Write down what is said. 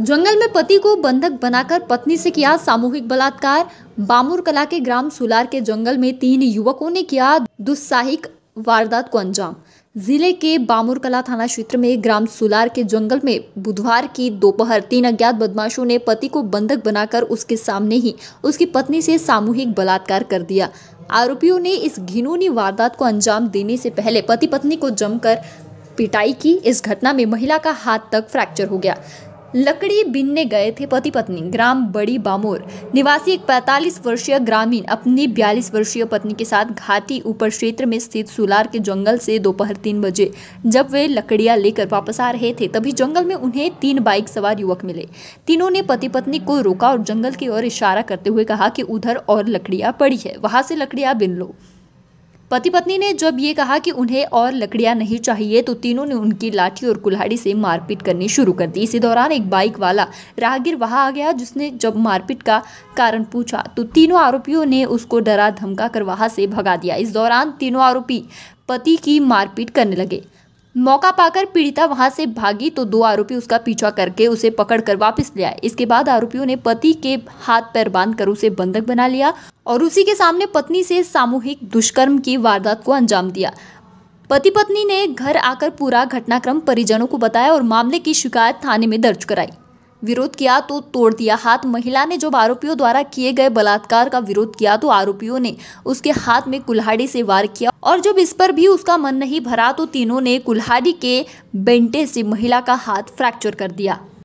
जंगल में पति को बंधक बनाकर पत्नी से किया सामूहिक बलात्कार बामुर कला के ग्राम सुलार के जंगल में तीन युवकों ने किया दुस्साहिक वारदात को अंजाम जिले के कला थाना क्षेत्र में ग्राम सुलार के जंगल में बुधवार की दोपहर तीन अज्ञात बदमाशों ने पति को बंधक बनाकर उसके सामने ही उसकी पत्नी से सामूहिक बलात्कार कर दिया आरोपियों ने इस घिनौनी वारदात को अंजाम देने से पहले पति पत्नी को जमकर पिटाई की इस घटना में महिला का हाथ तक फ्रैक्चर हो गया लकड़ी बीनने गए थे पति पत्नी ग्राम बड़ी बामोर निवासी एक 45 वर्षीय ग्रामीण अपनी 42 वर्षीय पत्नी के साथ घाटी ऊपर क्षेत्र में स्थित सुलार के जंगल से दोपहर तीन बजे जब वे लकड़ियां लेकर वापस आ रहे थे तभी जंगल में उन्हें तीन बाइक सवार युवक मिले तीनों ने पति पत्नी को रोका और जंगल की ओर इशारा करते हुए कहा कि उधर और लकड़ियाँ पड़ी है वहाँ से लकड़ियाँ बिन लो पति पत्नी ने जब ये कहा कि उन्हें और लकड़ियां नहीं चाहिए तो तीनों ने उनकी लाठी और कुल्हाड़ी से मारपीट करनी शुरू कर दी इसी दौरान एक बाइक वाला राहगीर वहां आ गया जिसने जब मारपीट का कारण पूछा तो तीनों आरोपियों ने उसको डरा धमका कर वहां से भगा दिया इस दौरान तीनों आरोपी पति की मारपीट करने लगे मौका पाकर पीड़िता वहां से भागी तो दो आरोपी उसका पीछा करके उसे पकड़कर वापस ले आए इसके बाद आरोपियों ने पति के हाथ पैर बांधकर उसे बंधक बना लिया और उसी के सामने पत्नी से सामूहिक दुष्कर्म की वारदात को अंजाम दिया पति पत्नी ने घर आकर पूरा घटनाक्रम परिजनों को बताया और मामले की शिकायत थाने में दर्ज कराई विरोध किया तो तोड़ दिया हाथ महिला ने जब आरोपियों द्वारा किए गए बलात्कार का विरोध किया तो आरोपियों ने उसके हाथ में कुल्हाड़ी से वार किया और जब इस पर भी उसका मन नहीं भरा तो तीनों ने कुल्हाड़ी के बेंटे से महिला का हाथ फ्रैक्चर कर दिया